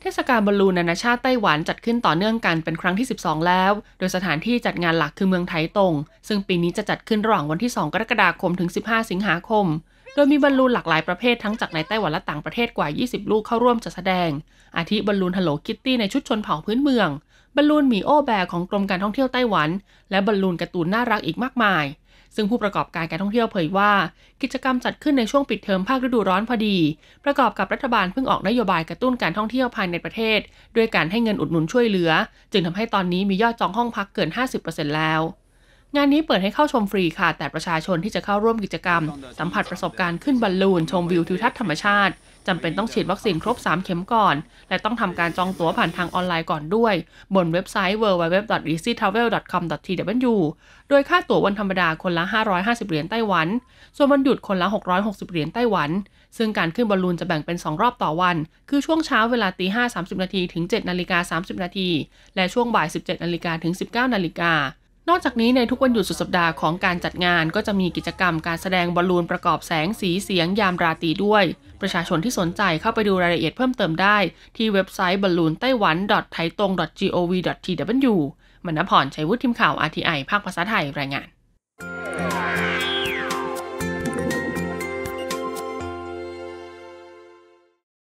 เทศกาลบอลลูนนานาชาติไต้หวันจัดขึ้นต่อเนื่องกันเป็นครั้งที่ 12 แล้ว โดยสถานที่จัดงานหลักคือเมืองไถตง ซึ่งปีนี้จะจัดขึ้นระหว่างวันที่ 2 กรกฎาคมถึง 15 สิงหาคม โดยมีบอลลูนหลากหลายประเภททั้งจากในไต้หวันและต่างประเทศกว่า 20 ลูกเข้าร่วมจัดแสดง อาทิบอลลูนฮัลโหลคิตตี้ในชุดชนเผ่าพื้นเมืองบอลลูนหมีโอแบร์ของกรมการท่องเที่ยวไต้หวัน และบอลลูนการ์ตูนน่ารักอีกมากมายซึ่งผู้ประกอบการการท่องเที่ยวเผยว่ากิจกรรมจัดขึ้นในช่วงปิดเทอมภาคฤดูร้อนพอดี ประกอบกับรัฐบาลเพิ่งออกนโยบายกระตุ้นการท่องเที่ยวภายในประเทศ ด้วยการให้เงินอุดหนุนช่วยเหลือ จึงทำให้ตอนนี้มียอดจองห้องพักเกิน 50%แล้ว งานนี้เปิดให้เข้าชมฟรีค่ะ แต่ประชาชนที่จะเข้าร่วมกิจกรรม สัมผัสประสบการณ์ขึ้นบอลลูนชมวิวทิวทัศน์ธรรมชาติจำเป็นต้องฉีดวัคซีนครบ 3 เข็มก่อน และต้องทำการจองตั๋วผ่านทางออนไลน์ก่อนด้วย บนเว็บไซต์ www.easytravel.com.tw โดยค่าตั๋ววันธรรมดาคนละ 550 เหรียญไต้หวัน ส่วนวันหยุดคนละ 660 เหรียญไต้หวัน ซึ่งการขึ้นบอลลูนจะแบ่งเป็น 2 รอบต่อวัน คือช่วงเช้าเวลาตี5 30 นาทีถึง7นาฬิกา30 นาที และช่วงบ่าย 17นาฬิกาถึง19นาฬิกานอกจากนี้ในทุกวันหยุดสุดสัปดาห์ของการจัดงานก็จะมีกิจกรรมการแสดงบอลลูนประกอบแสงสีเสียงยามราตรีด้วย ประชาชนที่สนใจเข้าไปดูรายละเอียดเพิ่มเติมได้ที่เว็บไซต์บอลลูนไต้หวัน t a i t o n g g o v t w มณพรชัยวุฒิทีมข่าว RTI ภาคภาษาไทย รายงาน